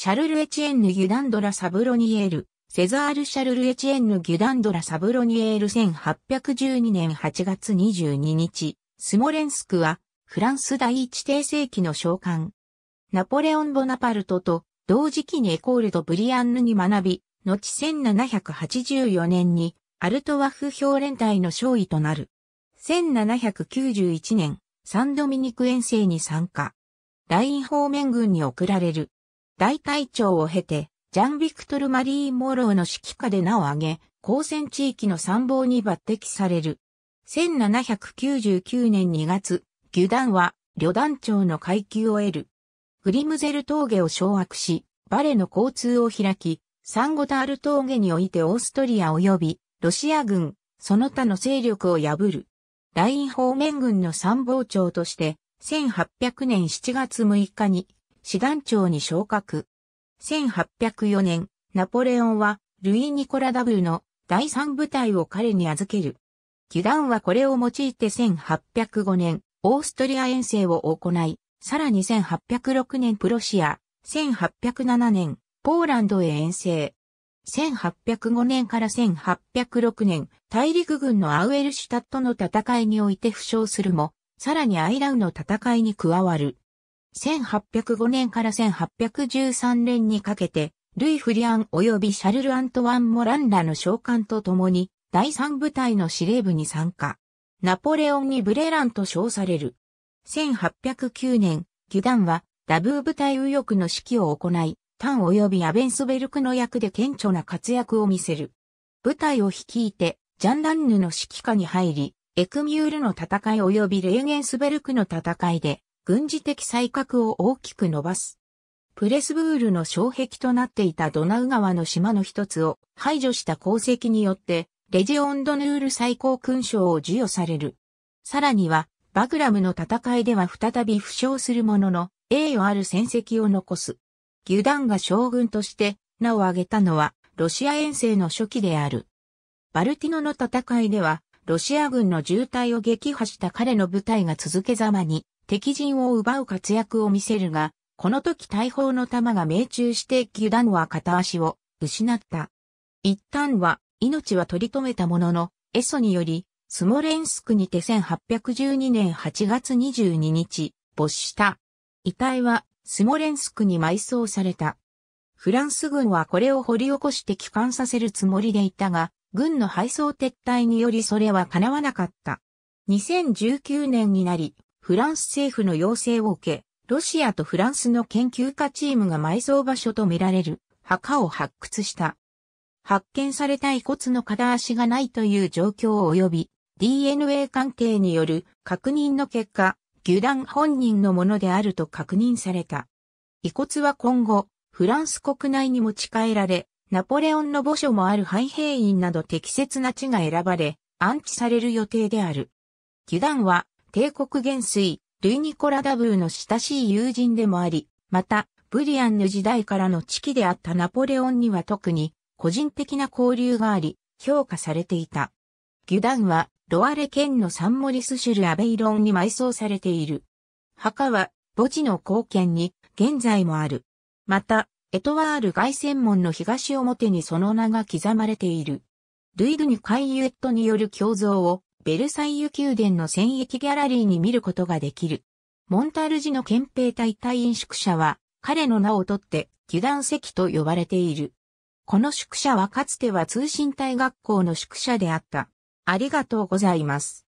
シャルル・エチエンヌ・ギュダンドラ・サブロニエール、セザール・シャルル・エチエンヌ・ギュダンドラ・サブロニエール1812年8月22日、スモレンスクは、フランス第一帝世紀の召喚。ナポレオン・ボナパルトと同時期にエコールとブリアンヌに学び、後1784年にアルトワフ評連隊の勝尉となる。1791年、サンドミニク遠征に参加。ライン方面軍に送られる。大隊長を経て、ジャン・ビクトル・マリー・モローの指揮下で名を挙げ、交戦地域の参謀に抜擢される。1799年2月、牛団は旅団長の階級を得る。グリムゼル峠を掌握し、バレの交通を開き、サンゴタール峠においてオーストリア及び、ロシア軍、その他の勢力を破る。ライン方面軍の参謀長として、1800年7月6日に師団長に昇格。1804年、ナポレオンは、ルイ・ニコラ・ダブルの第三部隊を彼に預ける。ギ団はこれを用いて1805年、オーストリア遠征を行い、さらに1806年プロシア、1807年、ポーランドへ遠征。1805年から1806年、大陸軍のアウエルシュタットの戦いにおいて負傷するも、さらにアイラウの戦いに加わる。1805年から1813年にかけて、ルイ・フリアン及びシャルル・アントワン・モランラの召喚と共に、第三部隊の司令部に参加。ナポレオンにブレランと称される。1809年、ギュダンは、ダブー部隊右翼の指揮を行い、タン及びアベンスベルクの役で顕著な活躍を見せる。部隊を率いて、ジャンダンヌの指揮下に入り、エクミュールの戦い及びレーゲンスベルクの戦いで、軍事的才覚を大きく伸ばす。プレスブールの障壁となっていたドナウ川の島の一つを排除した功績によって、レジオンドヌール最高勲章を授与される。さらには、バグラムの戦いでは再び負傷するものの、栄誉ある戦績を残す。ギュダンが将軍として名を挙げたのは、ロシア遠征の初期である。バルティノの戦いでは、ロシア軍の渋滞を撃破した彼の部隊が続けざまに敵陣を奪う活躍を見せるが、この時大砲の弾が命中して牛団は片足を失った。一旦は命は取り留めたものの、エソにより、スモレンスクにて1812年8月22日、没した。遺体はスモレンスクに埋葬された。フランス軍はこれを掘り起こして帰還させるつもりでいたが、軍の配送撤退によりそれは叶わなかった。2019年になり、フランス政府の要請を受け、ロシアとフランスの研究家チームが埋葬場所とみられる墓を発掘した。発見された遺骨の片足がないという状況及び DNA 鑑定による確認の結果、牛団本人のものであると確認された。遺骨は今後、フランス国内に持ち帰られ、ナポレオンの墓所もある廃兵員など適切な地が選ばれ、安置される予定である。牛団は帝国元帥、ルイ・ニコラ・ダブーの親しい友人でもあり、また、ブリアンヌ時代からの知己であったナポレオンには特に個人的な交流があり、評価されていた。ギュダンは、ロアレ県のサンモリスシュル・アベイロンに埋葬されている。墓は、墓地の貢献に、現在もある。また、エトワール凱旋門の東表にその名が刻まれている。ルイドゥニ・カイユエットによる胸像をベルサイユ宮殿の戦役ギャラリーに見ることができる。モンタルジの憲兵隊隊員宿舎は、彼の名をとって、九段席と呼ばれている。この宿舎はかつては通信隊学校の宿舎であった。ありがとうございます。